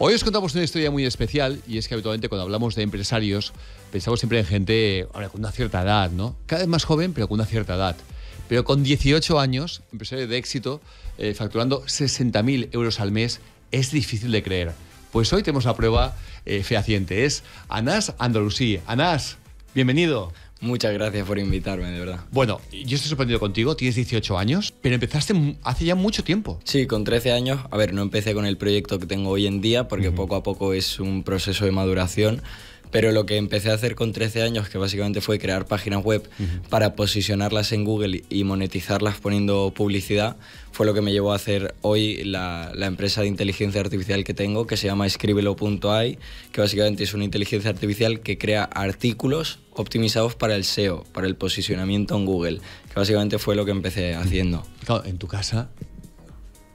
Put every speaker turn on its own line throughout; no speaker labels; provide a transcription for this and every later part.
Hoy os contamos una historia muy especial y es que habitualmente cuando hablamos de empresarios pensamos siempre en gente con una cierta edad, ¿no? Cada vez más joven, pero con una cierta edad. Pero con 18 años, empresario de éxito, eh, facturando 60.000 euros al mes, es difícil de creer. Pues hoy tenemos la prueba eh, fehaciente. Es Anás Andalusí. Anás, bienvenido. Muchas gracias por invitarme, de verdad. Bueno, yo estoy sorprendido contigo, tienes 18 años,
pero empezaste hace ya mucho tiempo. Sí, con 13 años. A ver, no empecé con el proyecto que tengo hoy en día, porque poco a poco es un proceso de maduración pero lo que empecé a hacer con 13 años, que básicamente fue crear páginas web para posicionarlas en Google y monetizarlas poniendo publicidad, fue lo que me llevó a hacer hoy la, empresa de inteligencia artificial que tengo, que se llama escribelo.ai, que básicamente es una inteligencia artificial que crea artículos optimizados para el SEO, para el posicionamiento en Google, que básicamente fue lo que empecé haciendo. Claro,
en tu casa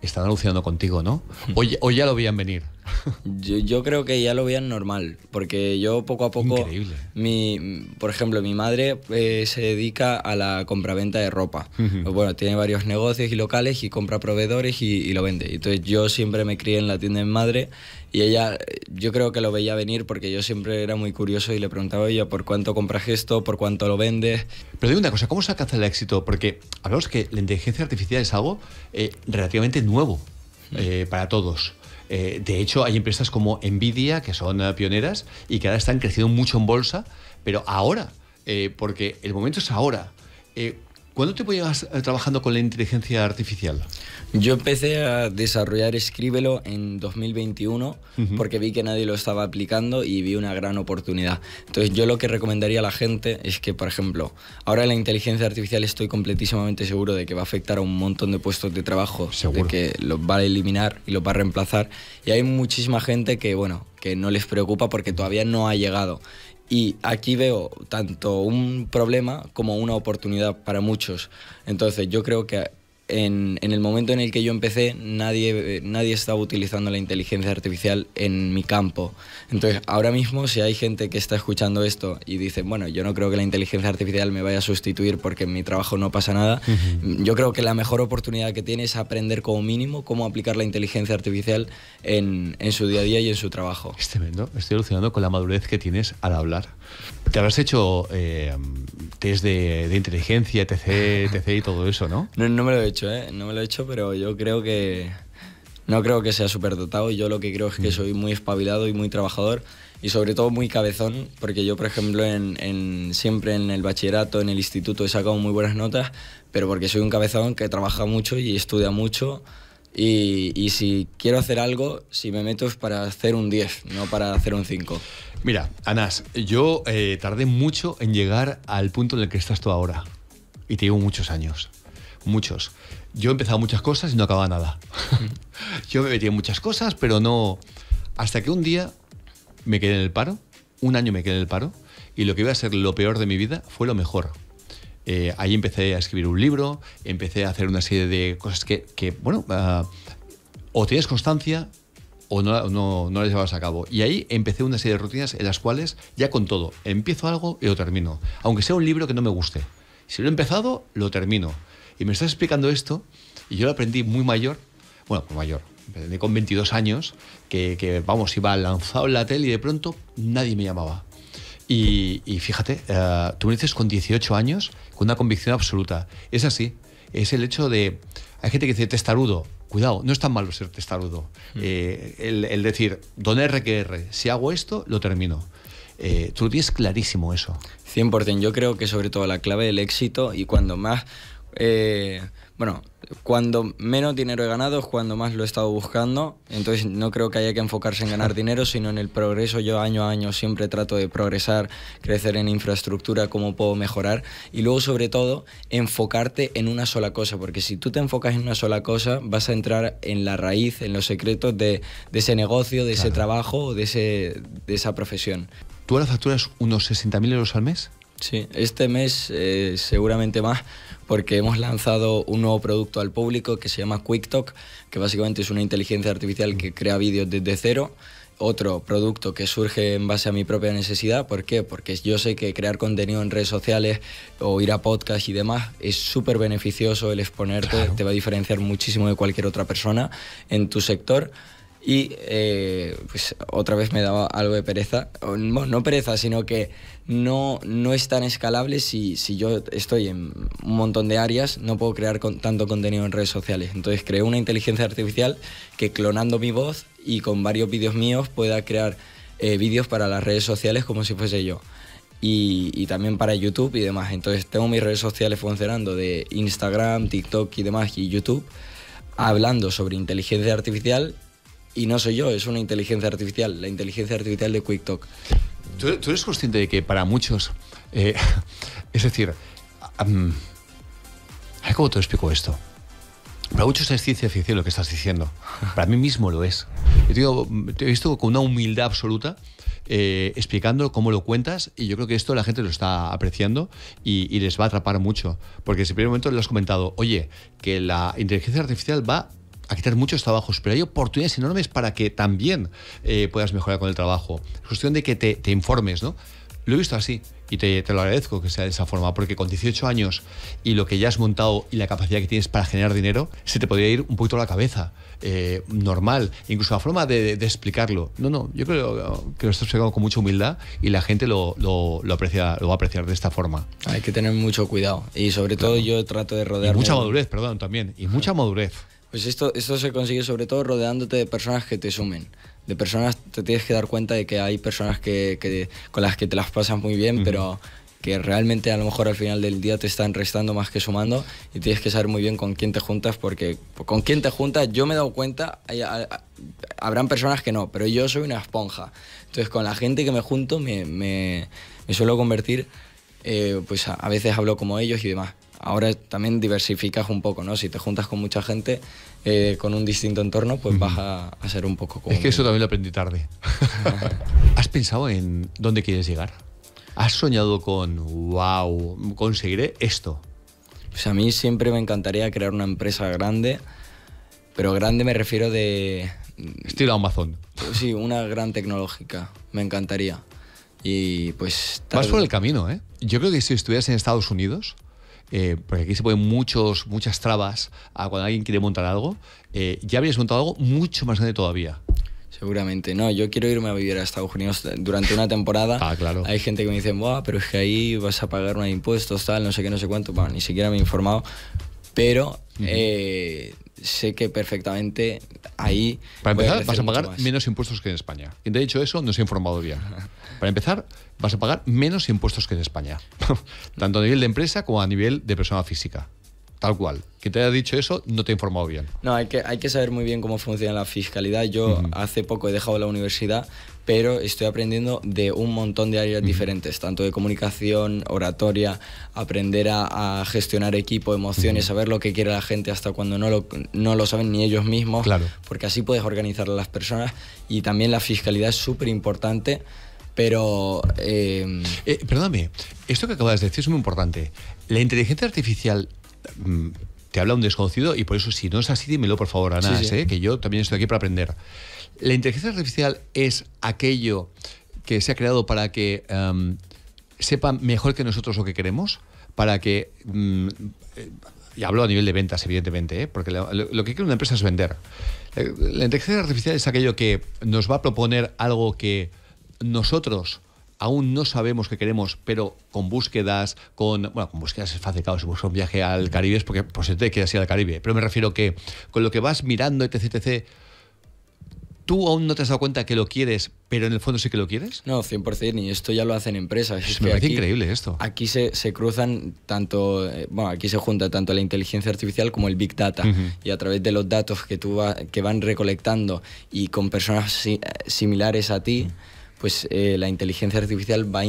están alucinando contigo, ¿no?
Hoy ya lo veían venir. Yo, creo que ya lo veían normal, porque yo poco a poco... Increíble. Mi, por ejemplo, mi madre eh, se dedica a la compraventa de ropa. Bueno, tiene varios negocios y locales y compra proveedores y, lo vende. Entonces yo siempre me crié en la tienda de madre y ella, eh, yo creo que lo veía venir porque yo siempre era muy curioso y le preguntaba a ella por cuánto compras
esto, por cuánto lo vendes. Pero dime una cosa, ¿cómo se alcanza el éxito? Porque hablamos que la inteligencia artificial es algo eh, relativamente nuevo para todos. Eh, de hecho, hay empresas como Nvidia, que son eh, pioneras y que ahora están creciendo mucho en bolsa, pero ahora, eh, porque el momento es ahora. ¿Cuándo te ponías eh, trabajando con la inteligencia
artificial? Yo empecé a desarrollar Escríbelo en 2021 porque vi que nadie lo estaba aplicando y vi una gran oportunidad. Entonces yo lo que recomendaría a la gente es que, por ejemplo, ahora la inteligencia artificial estoy completísimamente seguro de que va a afectar a un montón de puestos de trabajo, de que los va a eliminar y los va a reemplazar. Y hay muchísima gente que, bueno, que no les preocupa porque todavía no ha llegado. Y aquí veo tanto un problema como una oportunidad para muchos. Entonces yo creo que en, el momento en el que yo empecé, nadie, nadie estaba utilizando la inteligencia artificial en mi campo. Entonces, ahora mismo, si hay gente que está escuchando esto y dice, bueno, yo no creo que la inteligencia artificial me vaya a sustituir porque en mi trabajo no pasa nada, yo creo que la mejor oportunidad que tiene es aprender como mínimo cómo aplicar la inteligencia artificial en, en su día a día
y en su trabajo. Es tremendo, estoy alucinando con la madurez que tienes al hablar. Te habrás hecho eh, test de, inteligencia, etc, etc y todo eso, ¿no? ¿no? No me lo he hecho,
¿eh? No me lo he hecho, pero yo creo que... No creo que sea superdotado, yo lo que creo es que mm. soy muy espabilado y muy trabajador y sobre todo muy cabezón, porque yo, por ejemplo, en, siempre en el bachillerato, en el instituto, he sacado muy buenas notas, pero porque soy un cabezón que trabaja mucho y estudia mucho y, si quiero hacer algo, si me meto es para
hacer un 10, no para hacer un 5. Mira, Anas, yo eh, tardé mucho en llegar al punto en el que estás tú ahora. Y te llevo muchos años. Muchos. Yo he empezado muchas cosas y no acababa nada. yo me metí en muchas cosas, pero no. Hasta que un día me quedé en el paro. Un año me quedé en el paro. Y lo que iba a ser lo peor de mi vida fue lo mejor. Eh, ahí empecé a escribir un libro, empecé a hacer una serie de cosas que, bueno, ah, o tienes constancia o no, no, las llevas a cabo. Y ahí empecé una serie de rutinas en las cuales, ya con todo, empiezo algo y lo termino. Aunque sea un libro que no me guste. Si lo he empezado, lo termino. Y me estás explicando esto, y yo lo aprendí muy mayor, bueno, muy pues mayor, con 22 años, que, que vamos, iba lanzado en la tele y de pronto nadie me llamaba. Y, fíjate, eh, tú me dices con 18 años, con una convicción absoluta. Es así. Es el hecho de. Hay gente que dice testarudo. Cuidado, no es tan malo ser testarudo. Mm. Eh, el, decir, don R que R, si hago esto, lo termino. Eh, tú tienes clarísimo eso.
100%. Yo creo que sobre todo la clave del éxito y cuando más. Eh, bueno, cuando menos dinero he ganado es cuando más lo he estado buscando. Entonces no creo que haya que enfocarse en ganar dinero, sino en el progreso. Yo año a año siempre trato de progresar, crecer en infraestructura, cómo puedo mejorar. Y luego sobre todo, enfocarte en una sola cosa, porque si tú te enfocas en una sola cosa, vas a entrar en la raíz, en los secretos de, ese negocio, de ese trabajo, de, de esa profesión.
¿Tú ahora facturas unos 60.000 euros al mes?
Sí, este mes eh, seguramente más porque hemos lanzado un nuevo producto al público que se llama QuickTalk, que básicamente es una inteligencia artificial que crea vídeos desde cero otro producto que surge en base a mi propia necesidad. ¿Por qué? Porque yo sé que crear contenido en redes sociales o ir a podcast y demás es súper beneficioso el exponerte, te va a diferenciar muchísimo de cualquier otra persona en tu sector y eh, pues otra vez me daba algo de pereza, bueno, no pereza, sino que no, no es tan escalable si, yo estoy en un montón de áreas, no puedo crear tanto contenido en redes sociales. Entonces creé una inteligencia artificial que clonando mi voz y con varios vídeos míos pueda crear eh, vídeos para las redes sociales como si fuese yo. Y, y, también para YouTube y demás. Entonces tengo mis redes sociales funcionando de Instagram, TikTok y demás y YouTube hablando sobre inteligencia artificial y no soy yo, es una inteligencia
artificial, la inteligencia artificial de QuickTalk. ¿Tú, eres consciente de que para muchos, eh, es decir, ¿cómo te explico esto? Para muchos es ciencia ficción lo que estás diciendo. Para mí mismo lo es. Yo te he visto con una humildad absoluta eh, explicando cómo lo cuentas y yo creo que esto la gente lo está apreciando y, les va a atrapar mucho. Porque si en primer momento le has comentado, oye, que la inteligencia artificial va a quitar muchos trabajos, pero hay oportunidades enormes para que también eh, puedas mejorar con el trabajo. Es cuestión de que te, informes, ¿no? Lo he visto así y te, lo agradezco que sea de esa forma, porque con 18 años y lo que ya has montado y la capacidad que tienes para generar dinero, se te podría ir un poquito a la cabeza, eh, normal, incluso la forma de, explicarlo. No, no, yo creo que lo estás explicando con mucha humildad y la gente lo, lo, aprecia, lo va a apreciar de esta forma. Hay que tener mucho cuidado y sobre todo yo trato de rodear mucha madurez, perdón, también, y
mucha madurez. Pues esto, esto se consigue sobre todo rodeándote de personas que te sumen. De personas, te tienes que dar cuenta de que hay personas que, con las que te las pasas muy bien, pero que realmente a lo mejor al final del día te están restando más que sumando y tienes que saber muy bien con quién te juntas porque con quién te juntas yo me he dado cuenta habrán personas que no pero yo soy una esponja entonces con la gente que me junto me, suelo convertir eh, pues a, veces hablo como ellos y demás ahora también diversificas un poco, ¿no? Si te juntas con mucha gente, eh, con un distinto entorno, pues vas a, ser un poco como... Es que eso también lo
aprendí tarde. ¿Has pensado en dónde quieres llegar? ¿Has soñado con, wow, conseguiré esto? Pues a mí siempre me encantaría crear una empresa
grande, pero grande me refiero de... Mm, Estilo Amazon. Sí, una gran tecnológica, me encantaría. Y pues... Tarde... Vas por el
camino, ¿eh? Yo creo que si estuvieras en Estados Unidos, eh, porque aquí se ponen muchos, muchas trabas a cuando alguien quiere montar algo, eh, ya habrías montado algo mucho más grande todavía. Seguramente, no,
yo quiero irme a vivir a Estados Unidos durante una temporada. ah, claro. Hay gente que me dice, pero es que ahí vas a pagar unos impuestos, tal, no sé qué, no sé cuánto. Bueno, ni siquiera me he informado, pero eh, sé que perfectamente
ahí. Para empezar, vas a pagar menos impuestos que en España. Y de hecho, eso no se ha informado bien. Para empezar, vas a pagar menos impuestos que en España, tanto a nivel de empresa como a nivel de persona física. Tal cual. Que te haya dicho eso no te ha informado bien.
No, hay que, hay que saber muy bien cómo funciona la fiscalidad. Yo hace poco he dejado la universidad, pero estoy aprendiendo de un montón de áreas diferentes, tanto de comunicación, oratoria, aprender a, gestionar equipo, emociones, saber lo que quiere la gente hasta cuando no lo, no lo saben ni ellos mismos, claro. porque así puedes organizar a las personas. Y también la
fiscalidad es súper importante pero. Em, eh, perdóname, esto que acabas de decir es muy importante. La inteligencia artificial. Mm, te habla un desconocido y por eso, si no es así, dímelo por favor, a nadie ¿eh? que yo también estoy aquí para aprender. La inteligencia artificial es aquello que se ha creado para que sepan em, sepa mejor que nosotros lo que queremos, para que. Mm, eh, y hablo a nivel de ventas, evidentemente, porque lo, que quiere una empresa es vender. La inteligencia artificial es aquello que nos va a proponer algo que nosotros aún no sabemos qué queremos, pero con búsquedas, con. Bueno, con búsquedas es fácil, claro, si buscas un viaje al Caribe es porque por si te quieres ir al Caribe. Pero me refiero que con lo que vas mirando, etc, etc, ¿tú aún no te has dado cuenta que lo quieres, pero en el fondo sí que lo quieres? No, 100%, y esto ya lo hacen empresas. Es me parece increíble esto.
Aquí se, se, cruzan tanto. Eh, bueno, aquí se junta tanto la inteligencia artificial como el Big Data. Y a través de los datos que, tú que van recolectando y con personas eh, similares a ti pues eh, la inteligencia artificial va,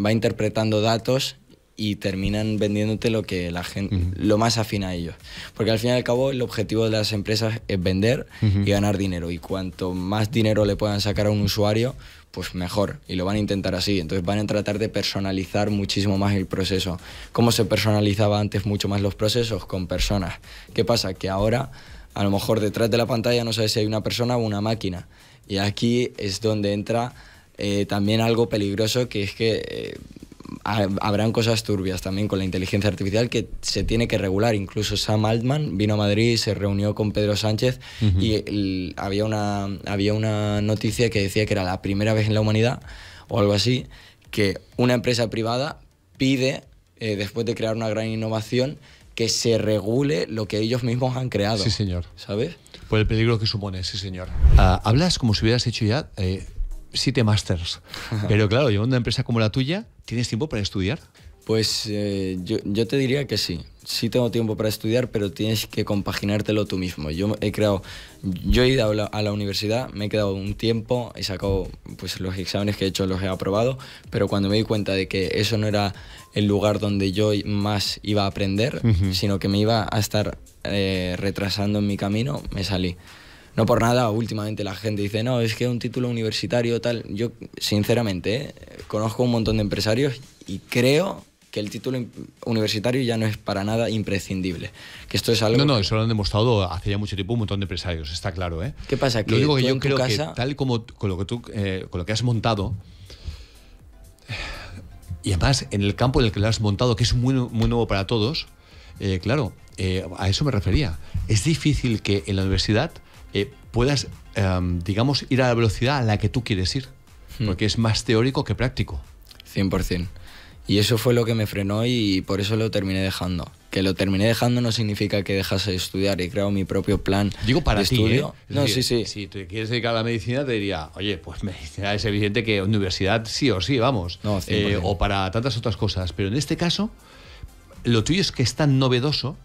va interpretando datos y terminan vendiéndote lo que la gente lo más afín a ellos porque al fin y al cabo el objetivo de las empresas es vender y ganar dinero y cuanto más dinero le puedan sacar a un usuario pues mejor y lo van a intentar así entonces van a tratar de personalizar muchísimo más el proceso cómo se personalizaba antes mucho más los procesos con personas qué pasa que ahora a lo mejor detrás de la pantalla no sabes si hay una persona o una máquina y aquí es donde entra eh, también algo peligroso que es que eh, habrán cosas turbias también con la inteligencia artificial que se tiene que regular. Incluso Sam Altman vino a Madrid y se reunió con Pedro Sánchez y había, una, había una noticia que decía que era la primera vez en la humanidad o algo así que una empresa privada pide, eh, después de crear una gran innovación, que se regule lo que ellos mismos
han creado. Sí, señor. ¿Sabes? por el peligro que supone, sí señor. Ah, hablas como si hubieras hecho ya eh, siete masters, pero claro, llevando una empresa como la tuya, ¿tienes tiempo para estudiar?
Pues eh, yo, te diría que sí. Sí tengo tiempo para estudiar, pero tienes que compaginártelo tú mismo. Yo he creado, yo he ido a la, universidad, me he quedado un tiempo, he sacado pues los exámenes que he hecho, los he aprobado, pero cuando me di cuenta de que eso no era el lugar donde yo más iba a aprender, sino que me iba a estar eh, retrasando en mi camino, me salí no por nada, últimamente la gente dice, no, es que un título universitario tal. Yo, sinceramente, eh, conozco un montón de empresarios y creo el título universitario ya no es para nada imprescindible. Que esto es algo. No, no, eso lo
han demostrado hace ya mucho tiempo un montón de empresarios, está claro, ¿eh? ¿Qué pasa? Que lo único que yo creo que tal como con lo que tú, eh, con lo que has montado. Y además, en el campo en el que lo has montado, que es muy, muy nuevo para todos, eh, claro, eh, a eso me refería. Es difícil que en la universidad puedas, em, digamos, ir a la velocidad a la que tú quieres ir, hmm. porque es más teórico que práctico. 100%. Y eso
fue lo que me frenó y por eso lo terminé dejando. Que lo terminé dejando no significa que dejase de estudiar y creo mi propio plan Digo para de estudio. ¿eh? no, sí,
sí. Si te quieres dedicar a la medicina, te diría, oye, pues medicina es evidente que universidad sí o sí, vamos. Eh, o para tantas otras cosas. Pero en este caso, lo tuyo es que es tan novedoso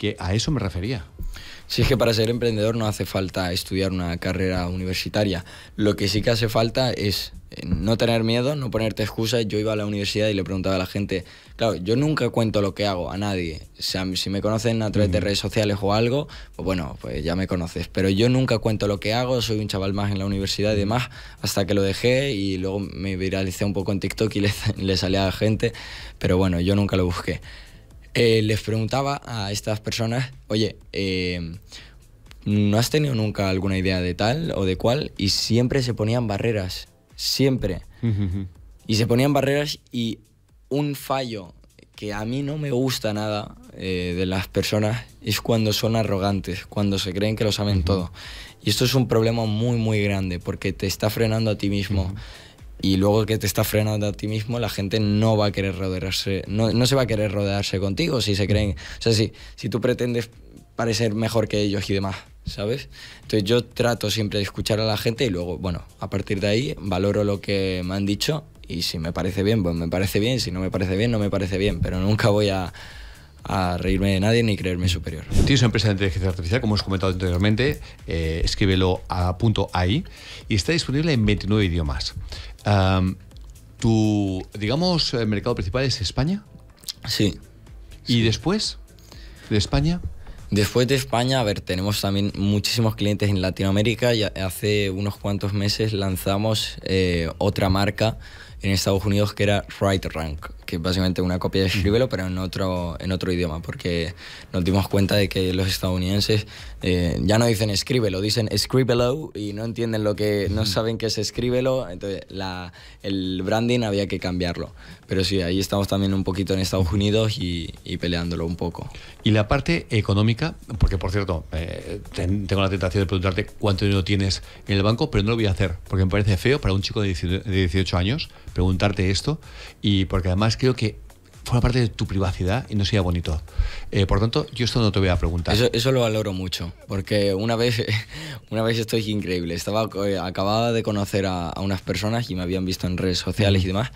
que a eso me refería.
Sí es que para ser emprendedor no hace falta estudiar una carrera universitaria. Lo que sí que hace falta es eh, no tener miedo, no ponerte excusas. Yo iba a la universidad y le preguntaba a la gente, claro, yo nunca cuento lo que hago a nadie. si me conocen a través de redes sociales o algo, pues bueno, pues ya me conoces. Pero yo nunca cuento lo que hago, soy un chaval más en la universidad y demás, hasta que lo dejé y luego me viralicé un poco en TikTok y le, le salía a la gente. Pero bueno, yo nunca lo busqué. Eh, les preguntaba a estas personas, oye, eh, ¿no has tenido nunca alguna idea de tal o de cual? Y siempre se ponían barreras, siempre. y se ponían barreras y un fallo que a mí no me gusta nada eh, de las personas es cuando son arrogantes, cuando se creen que lo saben todo. Y esto es un problema muy, muy grande porque te está frenando a ti mismo y luego que te está frenando a ti mismo, la gente no va a querer rodearse, no, se va a querer rodearse contigo si se creen, o sea, si, si tú pretendes parecer mejor que ellos y demás, ¿sabes? Entonces yo trato siempre de escuchar a la gente y luego, bueno, a partir de ahí valoro lo que me han dicho y si me parece bien, pues me parece bien, si no me parece
bien, no me parece bien, pero nunca voy a a reírme de nadie ni creerme superior. Tienes una empresa de inteligencia artificial, como os comentado anteriormente, eh, escríbelo a punto .ai y está disponible en 29 idiomas. ¿Tu, digamos, el eh, mercado principal es España? Sí. ¿Y después de España? Después
de España, a ver, tenemos también muchísimos clientes en Latinoamérica y hace unos cuantos meses lanzamos eh, otra marca en Estados Unidos que era Right Rank, que es básicamente una copia de Scribelo, pero en otro, en otro idioma, porque nos dimos cuenta de que los estadounidenses eh, ya no dicen escríbelo, dicen Escribelo y no entienden lo que, no saben qué es escríbelo, entonces la, el branding había que cambiarlo. Pero sí, ahí estamos
también un poquito en Estados Unidos y, peleándolo un poco. Y la parte económica, porque por cierto, eh, tengo la tentación de preguntarte cuánto dinero tienes en el banco, pero no lo voy a hacer, porque me parece feo para un chico de 18 años preguntarte esto y porque además creo que forma parte de tu privacidad y no sería bonito. Eh, por tanto, yo esto no te voy a preguntar. Eso,
lo valoro mucho, porque una vez, una vez esto increíble. Estaba, eh, acababa de conocer a, unas personas y me habían visto en redes sociales mm. y demás.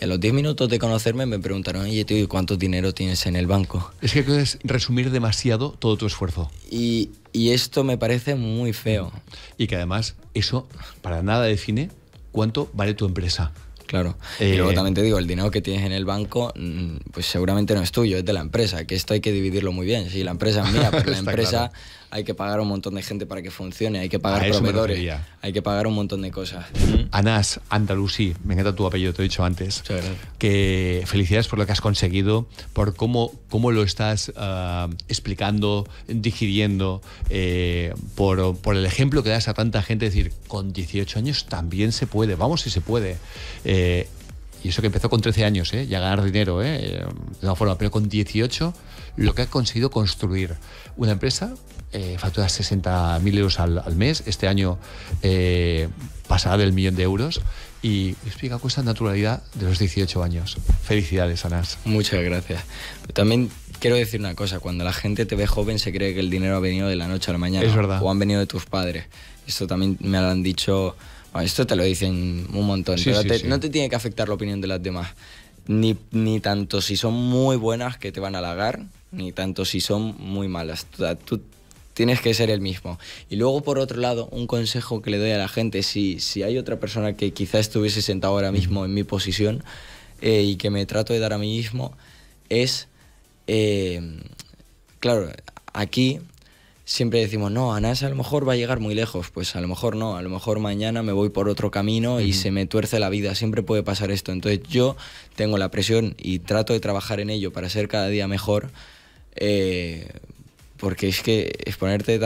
Y a los 10 minutos de conocerme me preguntaron, oye, ¿cuánto dinero tienes en el banco? Es
que puedes resumir demasiado todo tu esfuerzo. Y, y esto me parece muy feo. Y que además eso para nada
define cuánto vale tu empresa. Claro. y luego eh, también te digo, el dinero que tienes en el banco, mm, pues seguramente no es tuyo, es de la empresa, que esto hay que dividirlo muy bien. Si la empresa es mía, pero pues la empresa hay que pagar un montón de gente para que funcione, hay que pagar a proveedores, hay que pagar un montón de cosas.
Anas, Andalusí, me encanta tu apellido, te he dicho antes. que felicidades por lo que has conseguido, por cómo, cómo lo estás ah, explicando, digiriendo, eh, por, el ejemplo que das a tanta gente, decir, con 18 años también se puede, vamos si se puede. Eh, y eso que empezó con 13 años, ¿eh? ganar dinero, ¿eh? de alguna forma, pero con 18 lo que has conseguido construir una empresa eh, facturas 60.000 euros al, mes. Este año eh, pasará del millón de euros y explica con esa naturalidad de los 18 años. Felicidades,
Anas. Muchas gracias. también quiero decir una cosa, cuando la gente te ve joven se cree que el dinero ha venido de la noche a la mañana. Es verdad. O han venido de tus padres. Esto también me lo han dicho, bueno, esto te lo dicen un montón, pero no te tiene que afectar la opinión de las demás. Ni, ni tanto si son muy buenas que te van a halagar, ni tanto si son muy malas. tú tienes que ser el mismo. Y luego, por otro lado, un consejo que le doy a la gente, si, si hay otra persona que quizá estuviese sentado ahora mismo en mi posición eh, y que me trato de dar a mí mismo, es, eh, claro, aquí siempre decimos, no, nada a lo mejor va a llegar muy lejos, pues a lo mejor no, a lo mejor mañana me voy por otro camino y se me tuerce la vida, siempre puede pasar esto. Entonces yo tengo la presión y trato de trabajar en ello para ser cada día mejor. Eh, porque es que exponerte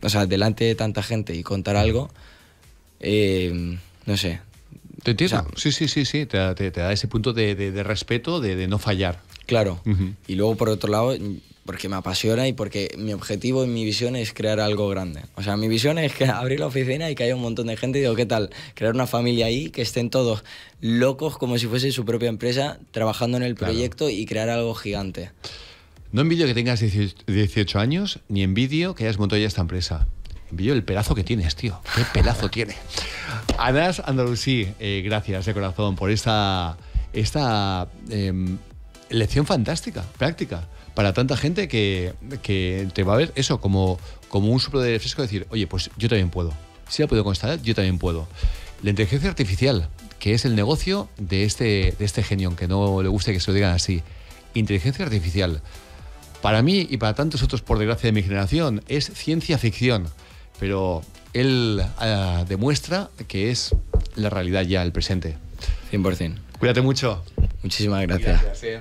o sea, delante de tanta gente y contar algo, eh, no sé. Te entiendo. sí, sí, sí, sí, te, da ese punto de, respeto, de, no fallar. Claro. Y luego, por otro lado, porque me apasiona y porque mi objetivo y mi visión es crear algo grande. O sea, mi visión es que abrir la oficina y que haya un montón de gente y digo, ¿qué tal? Crear una familia ahí, que estén todos locos como si fuese su propia empresa, trabajando en el
proyecto y crear algo gigante. No envidio que tengas 18 años, ni envidio que hayas montado ya esta empresa. Envidio el pelazo que tienes, tío. Qué pelazo tiene. Anas Andalusí, eh, gracias de corazón por esta, esta em, lección fantástica, práctica, para tanta gente que, que, te va a ver eso como, como un suplo de fresco decir, oye, pues yo también puedo. Si la puedo constatar, yo también puedo. La inteligencia artificial, que es el negocio de este, de este genio, aunque no le guste que se lo digan así. Inteligencia artificial. Para mí y para tantos otros, por desgracia, de mi generación, es ciencia ficción, pero él ah, demuestra que es la realidad ya, el presente. 100%. Cuídate mucho. Muchísimas gracias. Eh.